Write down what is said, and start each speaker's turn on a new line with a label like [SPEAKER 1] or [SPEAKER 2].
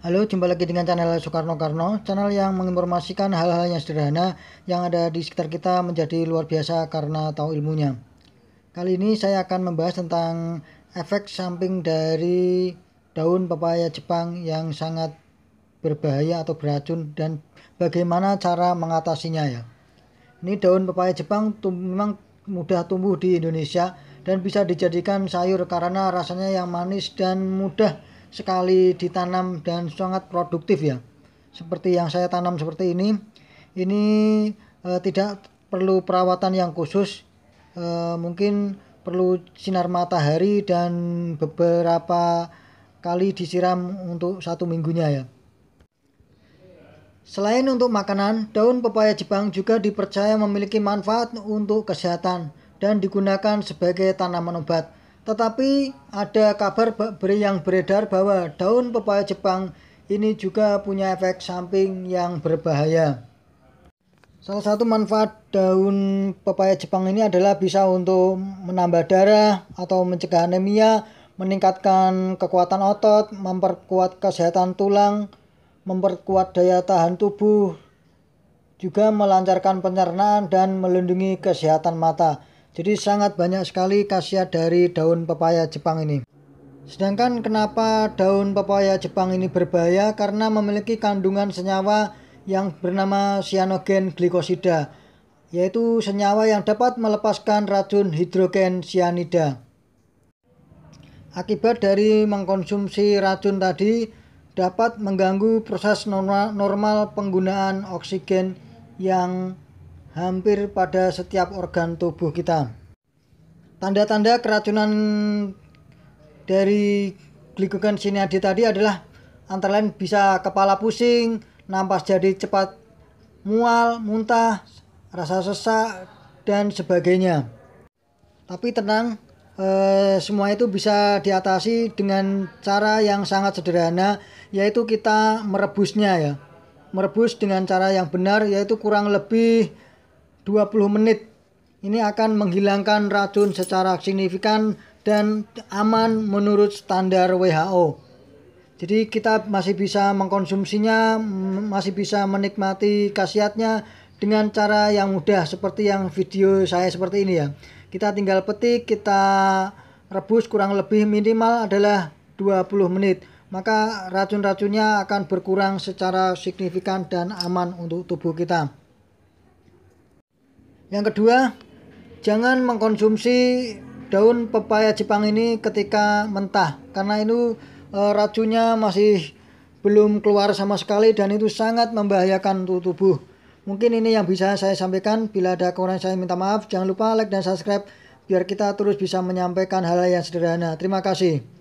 [SPEAKER 1] Halo, jumpa lagi dengan channel Soekarno Karno, channel yang menginformasikan hal-hal yang sederhana yang ada di sekitar kita menjadi luar biasa karena tahu ilmunya. Kali ini saya akan membahas tentang efek samping dari daun pepaya Jepang yang sangat berbahaya atau beracun dan bagaimana cara mengatasinya ya. Ini daun pepaya Jepang memang mudah tumbuh di Indonesia dan bisa dijadikan sayur karena rasanya yang manis dan mudah sekali ditanam dan sangat produktif ya seperti yang saya tanam seperti ini ini e, tidak perlu perawatan yang khusus e, mungkin perlu sinar matahari dan beberapa kali disiram untuk satu minggunya ya Selain untuk makanan, daun pepaya Jepang juga dipercaya memiliki manfaat untuk kesehatan dan digunakan sebagai tanaman obat. Tetapi ada kabar yang beredar bahwa daun pepaya Jepang ini juga punya efek samping yang berbahaya. Salah satu manfaat daun pepaya Jepang ini adalah bisa untuk menambah darah atau mencegah anemia, meningkatkan kekuatan otot, memperkuat kesehatan tulang, memperkuat daya tahan tubuh, juga melancarkan pencernaan dan melindungi kesehatan mata. Jadi sangat banyak sekali khasiat dari daun pepaya Jepang ini. Sedangkan kenapa daun pepaya Jepang ini berbahaya? Karena memiliki kandungan senyawa yang bernama cyanogen glikosida, yaitu senyawa yang dapat melepaskan racun hidrogen cyanida. Akibat dari mengkonsumsi racun tadi dapat mengganggu proses normal penggunaan oksigen yang hampir pada setiap organ tubuh kita. Tanda-tanda keracunan dari glikogen sinadi tadi adalah antara lain bisa kepala pusing, nampas jadi cepat mual, muntah, rasa sesak, dan sebagainya. Tapi tenang, eh, semua itu bisa diatasi dengan cara yang sangat sederhana, yaitu kita merebusnya ya. Merebus dengan cara yang benar, yaitu kurang lebih 20 menit. Ini akan menghilangkan racun secara signifikan dan aman menurut standar WHO. Jadi kita masih bisa mengkonsumsinya, masih bisa menikmati khasiatnya dengan cara yang mudah seperti yang video saya seperti ini ya. Kita tinggal petik, kita rebus kurang lebih minimal adalah 20 menit. Maka racun-racunnya akan berkurang secara signifikan dan aman untuk tubuh kita. Yang kedua, jangan mengkonsumsi daun pepaya Jepang ini ketika mentah karena itu e, racunnya masih belum keluar sama sekali dan itu sangat membahayakan untuk tubuh. Mungkin ini yang bisa saya sampaikan. Bila ada kurang saya minta maaf. Jangan lupa like dan subscribe biar kita terus bisa menyampaikan hal-hal yang sederhana. Terima kasih.